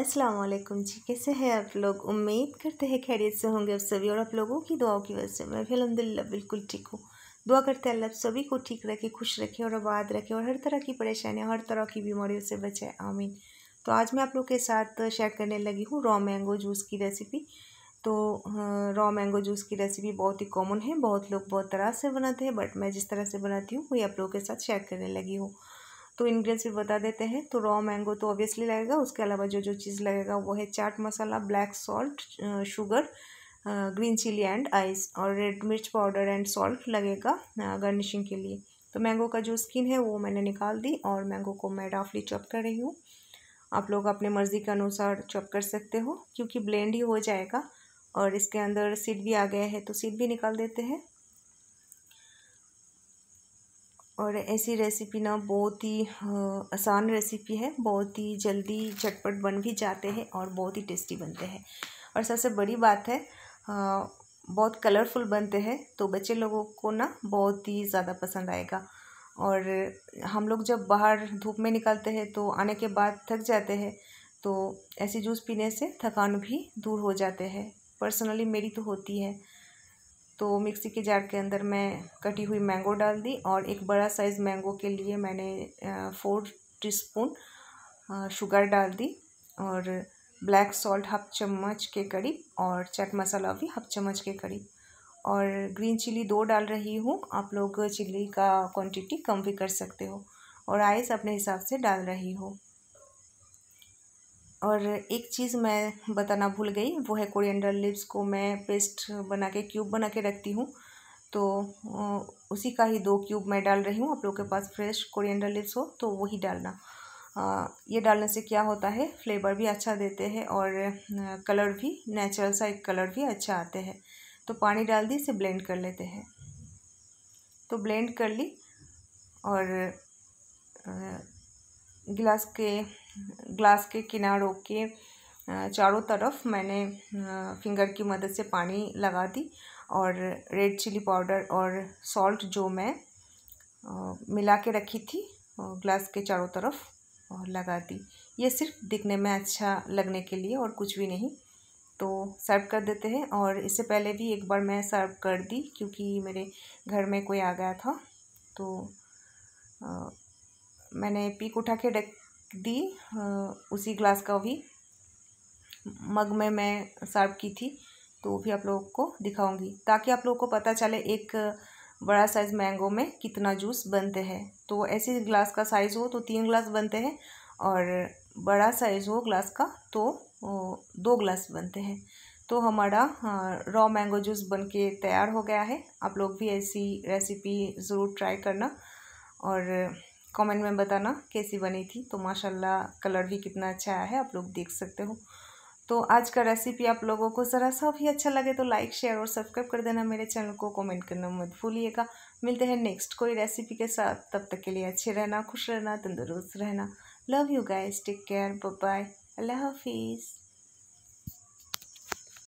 अस्सलाम वालेकुम जी कैसे हैं आप लोग उम्मीद करते हैं खैरियत से होंगे आप सभी और आप लोगों की दुआओं की वजह से मैं भी अलहमदिल्ला बिल्कुल ठीक हूँ दुआ करते हैं अल्लाह सभी को ठीक रखे खुश रखे और आबाद रखे और हर तरह की परेशानियाँ हर तरह की बीमारियों से बचाए आमीन तो आज मैं आप लोग के साथ शेयर करने लगी हूँ रॉ मैंगो जूस की रेसिपी तो रॉ मैंगो जूस की रेसिपी बहुत ही कॉमन है बहुत लोग बहुत तरह से बनाते हैं बट मैं जिस तरह से बनाती हूँ वही आप लोगों के साथ शेयर करने लगी हूँ तो इन्ग्रीडियंट्स भी बता देते हैं तो रॉ मैंगो तो ऑब्वियसली लगेगा उसके अलावा जो जो चीज़ लगेगा वो है chaat masala black salt sugar green chilli and ice और रेड मिर्च पाउडर एंड सॉल्ट लगेगा गार्निशिंग के लिए तो मैंगो का जो स्किन है वो मैंने निकाल दी और मैंगो को मैं राफली चॉप कर रही हूँ आप लोग अपने मर्ज़ी के अनुसार चॉप कर सकते हो क्योंकि ब्लेंड ही हो जाएगा और इसके अंदर सीड भी आ गया है तो सीड भी निकाल देते हैं और ऐसी रेसिपी ना बहुत ही हाँ, आसान रेसिपी है बहुत ही जल्दी चटपट बन भी जाते हैं और बहुत ही टेस्टी बनते हैं और सबसे बड़ी बात है हाँ, बहुत कलरफुल बनते हैं तो बच्चे लोगों को ना बहुत ही ज़्यादा पसंद आएगा और हम लोग जब बाहर धूप में निकलते हैं तो आने के बाद थक जाते हैं तो ऐसे जूस पीने से थकान भी दूर हो जाते हैं पर्सनली मेरी तो होती है तो मिक्सी के जार के अंदर मैं कटी हुई मैंगो डाल दी और एक बड़ा साइज़ मैंगो के लिए मैंने फोर टीस्पून शुगर डाल दी और ब्लैक सॉल्ट हाफ चम्मच के करीब और चाट मसाला भी हाफ चम्मच के करीब और ग्रीन चिली दो डाल रही हूँ आप लोग चिली का क्वांटिटी कम भी कर सकते हो और आइस अपने हिसाब से डाल रही हो और एक चीज़ मैं बताना भूल गई वो है कोरिएंडर लीव्स को मैं पेस्ट बना के क्यूब बना के रखती हूँ तो उसी का ही दो क्यूब मैं डाल रही हूँ आप लोग के पास फ्रेश कोरिएंडर लीव्स हो तो वही डालना ये डालने से क्या होता है फ्लेवर भी अच्छा देते हैं और कलर भी नेचुरल सा एक कलर भी अच्छा आते हैं तो पानी डाल दी इसे ब्लेंड कर लेते हैं तो ब्लेंड कर ली और गिलास के ग्लास के किनारों के चारों तरफ मैंने फिंगर की मदद से पानी लगा दी और रेड चिली पाउडर और सॉल्ट जो मैं मिला के रखी थी ग्लास के चारों तरफ और लगा दी ये सिर्फ दिखने में अच्छा लगने के लिए और कुछ भी नहीं तो सर्व कर देते हैं और इससे पहले भी एक बार मैं सर्व कर दी क्योंकि मेरे घर में कोई आ गया था तो आ, मैंने पीक उठा के रख दी उसी ग्लास का भी मग में मैं सर्व की थी तो वो भी आप लोगों को दिखाऊंगी ताकि आप लोगों को पता चले एक बड़ा साइज़ मैंगो में कितना जूस बनते हैं तो ऐसे ग्लास का साइज़ हो तो तीन ग्लास बनते हैं और बड़ा साइज़ हो ग्लास का तो दो ग्लास बनते हैं तो हमारा रॉ मैंगो जूस बन के तैयार हो गया है आप लोग भी ऐसी रेसिपी ज़रूर ट्राई करना और कमेंट में बताना कैसी बनी थी तो माशाल्लाह कलर भी कितना अच्छा आया है आप लोग देख सकते हो तो आज का रेसिपी आप लोगों को ज़रा सा भी अच्छा लगे तो लाइक शेयर और सब्सक्राइब कर देना मेरे चैनल को कमेंट करना मत भूलिएगा मिलते हैं नेक्स्ट कोई रेसिपी के साथ तब तक के लिए अच्छे रहना खुश रहना तंदुरुस्त रहना love you guys take care bye अल्लाह हाफिज़